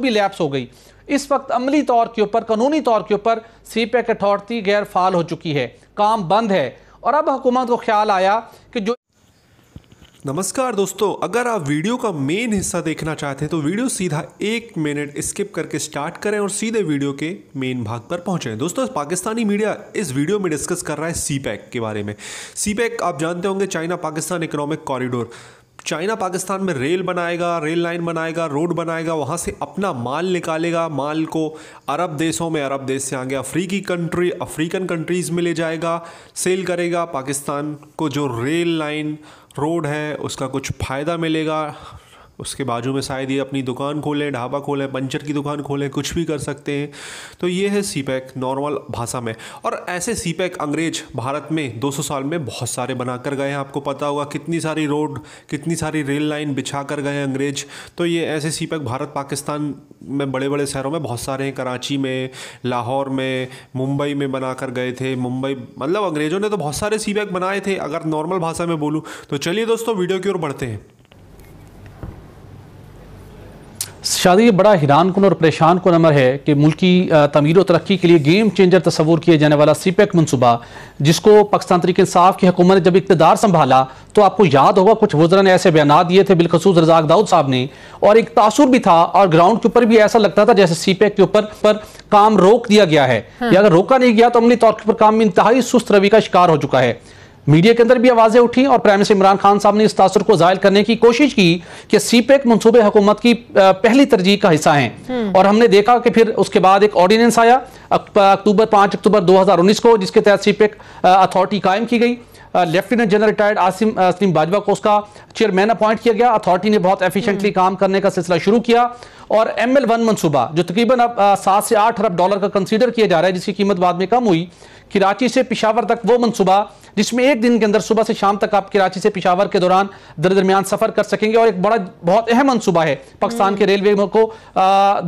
भी लैप्स हो गई इस वक्त अमली तौर के ऊपर कानूनी तौर के ऊपर सी पैक अथॉरिटी गैर फाल हो चुकी है काम बंद है और अब हुकूमत को ख्याल आया कि जो नमस्कार दोस्तों अगर आप वीडियो का मेन हिस्सा देखना चाहते हैं तो वीडियो सीधा एक मिनट स्किप करके स्टार्ट करें और सीधे वीडियो के मेन भाग पर पहुंचें दोस्तों पाकिस्तानी मीडिया इस वीडियो में डिस्कस कर रहा है सीपैक के बारे में सीपैक आप जानते होंगे China Pakistan economic corridor China Pakistan में रेल बनाएगा रेल लाइन बनाएगा रोड बनाएगा वहाँ से अपना माल निकालेगा माल को अरब देशों में अरब देश से आगे अफ्रीकी कंट्री अफ्रीकन कंट्रीज़ में ले जाएगा सेल करेगा पाकिस्तान को जो रेल लाइन रोड है उसका कुछ फ़ायदा मिलेगा उसके बाजू में शायद ये अपनी दुकान खोलें ढाबा खोलें पंचर की दुकान खोलें कुछ भी कर सकते हैं तो ये है सी पैक नॉर्मल भाषा में और ऐसे सी पैक अंग्रेज भारत में 200 साल में बहुत सारे बना कर गए हैं आपको पता होगा कितनी सारी रोड कितनी सारी रेल लाइन बिछा कर गए अंग्रेज तो ये ऐसे सी पैक भारत पाकिस्तान में बड़े बड़े शहरों में बहुत सारे हैं कराची में लाहौर में मुंबई में बना कर गए थे मुंबई मतलब अंग्रेज़ों ने तो बहुत सारे सी पैक बनाए थे अगर नॉर्मल भाषा में बोलूँ तो चलिए दोस्तों वीडियो की ओर बढ़ते हैं शादी ये बड़ा हैरान कन और परेशान कन अमर है कि मुल्की तमीर व तरक्की के लिए गेम चेंजर तस्वूर किए जाने वाला सी पैक मनसूबा जिसको पाकिस्तान तरीके इंसाफ की हुकूमत ने जब इकतदार संभाला तो आपको याद होगा कुछ वजरा ने ऐसे बयान दिए थे बिलखसूस रजाक दाऊद साहब ने और एक तासुर भी था और ग्राउंड के ऊपर भी ऐसा लगता था जैसे सी पैक के ऊपर पर काम रोक दिया गया है हाँ। या अगर रोका नहीं गया तो अमली तौर पर काम में इंतहाई सुस्त रवि का शिकार हो चुका है मीडिया के अंदर भी आवाजें उठी और प्राइम मिनिस्टर इमरान खान साहब ने इस तासर को जायल करने की कोशिश की कि सीपेक मनसूबे हुकूमत की पहली तरजीह का हिस्सा है हम्म। और हमने देखा कि फिर उसके बाद एक ऑर्डिनेंस आया अक्टूबर पांच अक्टूबर दो हजार उन्नीस को जिसके तहत सीपेक अथॉरिटी कायम की गई lieutenant general retired Asim Saleem Bajwa को उसका चेयरमैन अपॉइंट किया गया अथॉरिटी ने बहुत एफिशिएंटली हम्म। काम करने का सिलसिला शुरू किया और एम एल वन मनसूबा जो तकरीबन अब सात से आठ अरब डॉलर का कंसिडर किया जा रहा है जिसकी कीमत बाद में कम हुई कराची से पिशावर तक वो मनसूबा जिसमें एक दिन के अंदर सुबह से शाम तक आप कराची से पिशावर के दौरान दर दरमियान सफर कर सकेंगे और एक बड़ा बहुत अहम मनसूबा है पाकिस्तान के रेलवे को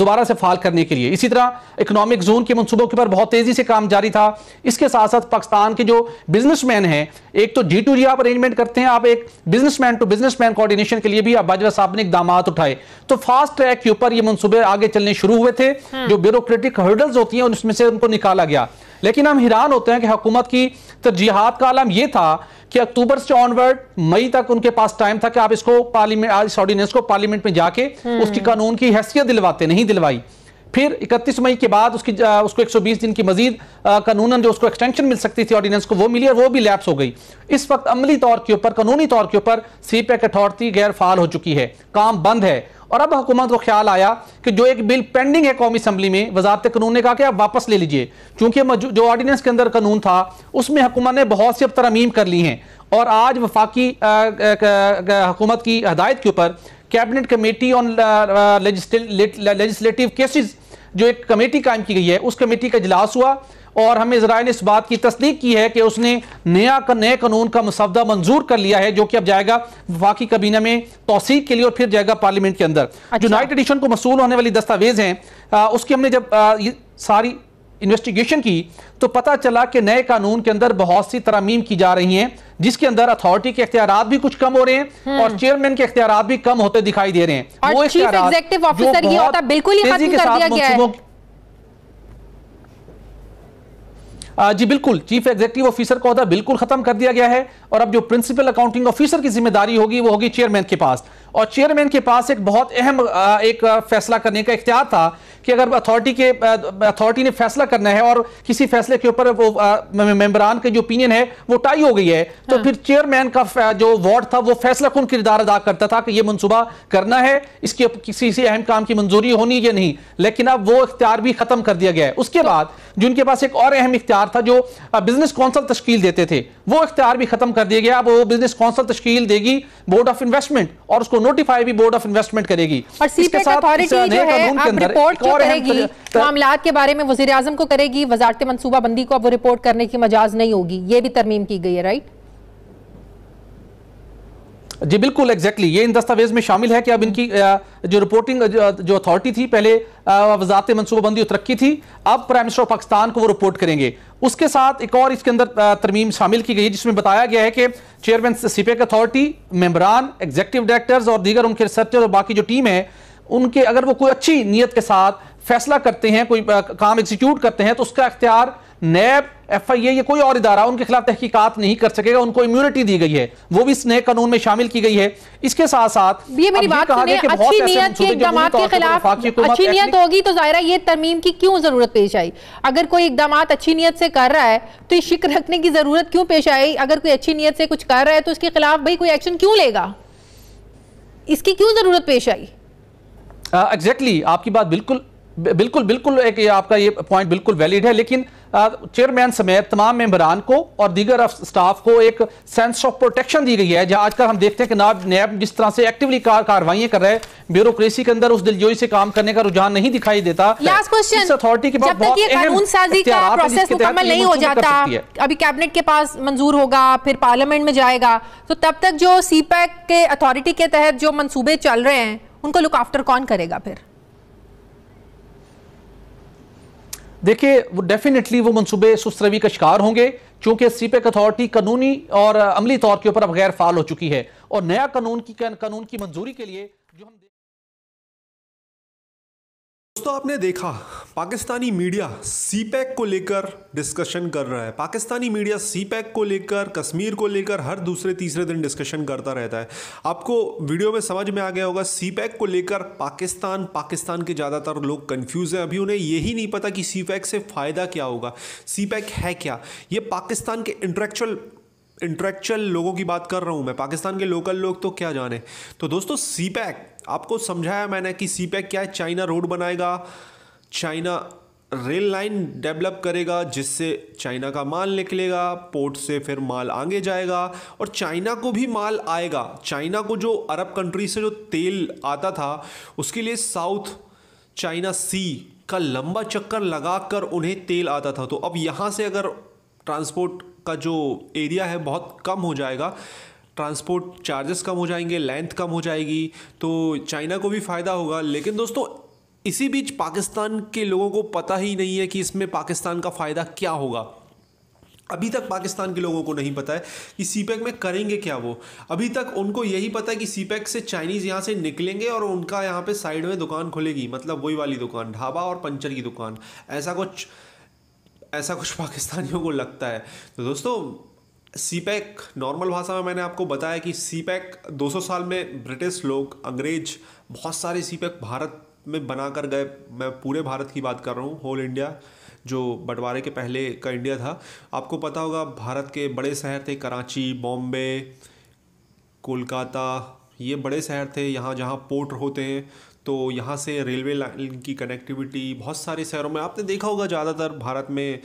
दोबारा से फाल करने के लिए इसी तरह इकोनॉमिक जोन के मनसूबों के ऊपर बहुत तेजी से काम जारी था इसके साथ साथ पाकिस्तान के जो बिजनेसमैन हैं एक तो जी टू जी आप अरेंजमेंट करते हैं आप एक बिजनेसमैन टू बिजनेसमैन कोऑर्डिनेशन के लिए भी आप बाजवा साहब ने इकदाम उठाए तो फास्ट ट्रैक के ऊपर पर ये मंसूबे आगे चलने शुरू हुए थे हाँ। जो ब्यूरोक्रेटिक हर्डल्स होती हैं उनमें से उनको निकाला गया लेकिन हम हैरान होते हैं कि हुकूमत की तरजीहत का आलम यह था कि अक्टूबर से ऑनवर्ड मई तक उनके पास टाइम था कि आप इसको पार्लियामेंट इस ऑर्डिनेंस को पार्लियामेंट में जाके हाँ। उसकी कानून की हैसियत दिलवाते नहीं दिलवाई फिर 31 मई के बाद उसकी उसको 120 दिन की मजीद कानूनन जो उसको एक्सटेंशन मिल सकती थी ऑर्डिनेंस को वो मिली और वो भी लैप्स हो गई इस वक्त अमली तौर के ऊपर कानूनी तौर के ऊपर सी पैक अथॉरिटी गैर फाल हो चुकी है काम बंद है और अब हुकूमत को ख्याल आया कि जो एक बिल पेंडिंग है कौमी असम्बली में वजारत कानून ने कहा कि आप वापस ले लीजिए क्योंकि जो ऑर्डिनेंस के अंदर कानून था उसमें हुकूमत ने बहुत सी अब तरमीम कर ली हैं और आज वफाकी हुकूमत की हदायत के ऊपर cabinet committee on legislative cases जो एक कमेटी कायम की गई है उस कमेटी का इजलास हुआ और हमें इसराइल ने इस बात की तस्दीक की है कि उसने नया नए कानून का मसवदा मंजूर कर लिया है जो कि अब जाएगा वफाकी कबीना में तोसीक के लिए और फिर जाएगा पार्लियामेंट के अंदर अच्छा। जो नाइट एडिशन को मसूल होने वाली दस्तावेज हैं उसकी हमने जब आ, सारी इन्वेस्टिगेशन की तो पता चला कि नए कानून के अंदर बहुत सी तरमीम की जा रही हैं जिसके अंदर अथॉरिटी के अख्तियार भी कुछ कम हो रहे हैं हम्म। और चेयरमैन के अख्तियार भी कम होते दिखाई दे रहे हैं वो चीफ ऑफिसर ये होता बिल्कुल ही खत्म कर दिया गया है जी बिल्कुल चीफ एग्जीक्यूटिव ऑफिसर का अहदा बिल्कुल खत्म कर दिया गया है और अब जो प्रिंसिपल अकाउंटिंग ऑफिसर की जिम्मेदारी होगी वो होगी चेयरमैन के पास और चेयरमैन के पास एक बहुत अहम एक फैसला करने का इख्तियार था कि अगर अथॉरिटी के अथॉरिटी ने फैसला करना है और किसी फैसले के ऊपर वो मेंबरान के जो ओपिनियन है वो टाई हो गई है तो हाँ। फिर चेयरमैन का जो वार्ड था वो फैसला कौन किरदार अदा करता था कि ये मनसूबा करना है इसके किसी से अहम काम की मंजूरी होनी या नहीं लेकिन अब वो इख्तियार भी खत्म कर दिया गया है उसके बाद जिनके पास एक और अहम इख्तियार था जो बिजनेस काउंसिल तश्कील देते थे वो इख्तियार भी खत्म कर दिया गया अब वो बिजनेस काउंसिल तश्कील देगी बोर्ड ऑफ इन्वेस्टमेंट और उसको को नोटिफाई भी बोर्ड ऑफ इन्वेस्टमेंट करेगी और सीपेक अथॉरिटी करेगी मामलात के बारे में वजीर को करेगी वजारत बंदी को अब वो रिपोर्ट करने की मजाज नहीं होगी ये भी तरमीम की गई है राइट जी बिल्कुल एग्जैक्टली exactly. ये इन दस्तावेज में शामिल है कि अब इनकी जो रिपोर्टिंग जो अथॉरिटी थी पहले वजारत मनसूबाबंदी और तरक्की थी अब प्राइम मिनिस्टर ऑफ पाकिस्तान को वो रिपोर्ट करेंगे उसके साथ एक और इसके अंदर तरमीम शामिल की गई जिसमें बताया गया है कि चेयरमैन सीपेक अथॉरिटी मेम्बरान एग्जीक्यूटिव डायरेक्टर्स और दीगर उनके रिसर्चर और बाकी जो टीम है उनके अगर वो कोई अच्छी नीयत के साथ फैसला करते हैं कोई काम एग्जीक्यूट करते हैं तो उसका अख्तियार नैब एफ आई ए या कोई और इदारा उनके खिलाफ तहकीकात नहीं कर सकेगा उनको इम्यूनिटी दी गई है वो भी इस नए कानून में शामिल की गई है इसके साथ साथ ये मेरी बात अच्छी नीयत के इकदाम के खिलाफ अच्छी होगी तो जाहिर ये तरमीम की क्यों जरूरत पेश आई अगर कोई इकदाम अच्छी नीयत से कर रहा है तो ये शिक रखने की जरूरत क्यों पेश आई अगर कोई अच्छी नीयत से कुछ कर रहा है तो उसके खिलाफ भाई कोई एक्शन क्यों लेगा इसकी क्यों जरूरत पेश आई एग्जैक्टली आपकी बात बिल्कुल बिल्कुल बिल्कुल एक ये आपका ये पॉइंट बिल्कुल वैलिड है लेकिन चेयरमैन समेत तमाम मेम्बरान को और दीगर स्टाफ को एक सेंस ऑफ प्रोटेक्शन दी गई है जहां आजकल हम देखते हैं कि नाब नैब जिस तरह से एक्टिवली कार, कार्रवाइयां कर रहे हैं ब्यूरोक्रेसी के अंदर उस दिलजोई से काम करने का रुझान नहीं दिखाई देता अथॉरिटी के पास अभी कैबिनेट के पास मंजूर होगा फिर पार्लियामेंट में जाएगा तो तब तक जो सी e e e के अथॉरिटी के तहत जो मनसूबे चल रहे हैं उनको लुक आफ्टर कौन करेगा फिर देखिए वो डेफिनेटली वो मनसूबे सुस्त रवि का शिकार होंगे क्योंकि सीपेक अथॉरिटी कानूनी और अमली तौर के ऊपर अब गैर फाल हो चुकी है और नया कानून की कानून की मंजूरी के लिए जो हम दोस्तों आपने देखा Pakistani media CPEC e को लेकर डिस्कशन कर रहा है Pakistani media CPEC e को लेकर कश्मीर को लेकर हर दूसरे तीसरे दिन डिस्कशन करता रहता है आपको वीडियो में समझ में आ गया होगा सी पैक e को लेकर पाकिस्तान पाकिस्तान के ज़्यादातर लोग कंफ्यूज हैं अभी उन्हें यही नहीं पता कि सी पैक से फ़ायदा क्या होगा सी पैक है क्या ये पाकिस्तान के इंटरेक्चुअल इंटरेक्चुअल लोगों की बात कर रहा हूँ मैं पाकिस्तान के लोकल लोग तो क्या जाने तो दोस्तों सी पैक आपको समझाया मैंने कि सी e क्या है चाइना रोड बनाएगा चाइना रेल लाइन डेवलप करेगा जिससे चाइना का माल निकलेगा पोर्ट से फिर माल आगे जाएगा और चाइना को भी माल आएगा चाइना को जो अरब कंट्री से जो तेल आता था उसके लिए साउथ चाइना सी का लंबा चक्कर लगाकर उन्हें तेल आता था तो अब यहाँ से अगर ट्रांसपोर्ट का जो एरिया है बहुत कम हो जाएगा ट्रांसपोर्ट चार्जेस कम हो जाएंगे लेंथ कम हो जाएगी तो चाइना को भी फ़ायदा होगा लेकिन दोस्तों इसी बीच पाकिस्तान के लोगों को पता ही नहीं है कि इसमें पाकिस्तान का फ़ायदा क्या होगा अभी तक पाकिस्तान के लोगों को नहीं पता है कि सीपैक e में करेंगे क्या वो अभी तक उनको यही पता है कि सीपैक e से चाइनीज़ यहाँ से निकलेंगे और उनका यहाँ पे साइड में दुकान खुलेगी मतलब वही वाली दुकान ढाबा और पंचर की दुकान ऐसा कुछ ऐसा कुछ पाकिस्तानियों को लगता है तो दोस्तों सीपैक नॉर्मल भाषा में मैंने आपको बताया कि सीपैक 200 साल में ब्रिटिश लोग अंग्रेज बहुत सारे सीपैक भारत में बना कर गए मैं पूरे भारत की बात कर रहा हूँ होल इंडिया जो बंटवारे के पहले का इंडिया था आपको पता होगा भारत के बड़े शहर थे कराची बॉम्बे कोलकाता ये बड़े शहर थे यहाँ जहाँ पोर्ट होते हैं तो यहाँ से रेलवे लाइन की कनेक्टिविटी बहुत सारे शहरों में आपने देखा होगा ज़्यादातर भारत में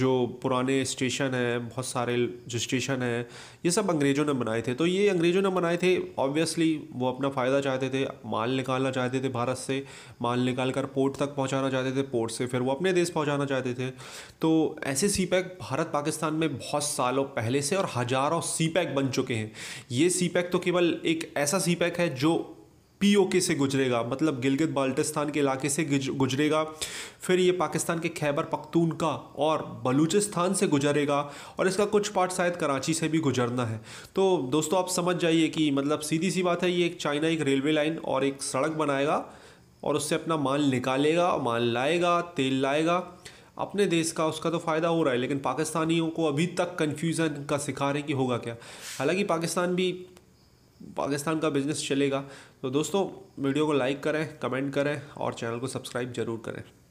जो पुराने स्टेशन हैं बहुत सारे जो स्टेशन हैं ये सब अंग्रेज़ों ने बनाए थे तो ये अंग्रेज़ों ने बनाए थे ऑब्वियसली वो अपना फ़ायदा चाहते थे माल निकालना चाहते थे भारत से माल निकाल कर पोर्ट तक पहुँचाना चाहते थे पोर्ट से फिर वो अपने देश पहुँचाना चाहते थे तो ऐसे सी भारत पाकिस्तान में बहुत सालों पहले से और हज़ारों सी बन चुके हैं ये सी तो केवल एक ऐसा सी है जो पीओके से गुजरेगा मतलब गिलगित बाल्टिस्तान के इलाके से गुजरेगा फिर ये पाकिस्तान के खैबर पख्तून का और बलूचिस्तान से गुजरेगा और इसका कुछ पार्ट शायद कराची से भी गुजरना है तो दोस्तों आप समझ जाइए कि मतलब सीधी सी बात है ये एक चाइना एक रेलवे लाइन और एक सड़क बनाएगा और उससे अपना माल निकालेगा माल लाएगा तेल लाएगा अपने देश का उसका तो फ़ायदा हो रहा है लेकिन पाकिस्तानियों को अभी तक कन्फ्यूज़न का शिकार है कि होगा क्या हालांकि पाकिस्तान भी पाकिस्तान का बिज़नेस चलेगा तो दोस्तों वीडियो को लाइक करें कमेंट करें और चैनल को सब्सक्राइब ज़रूर करें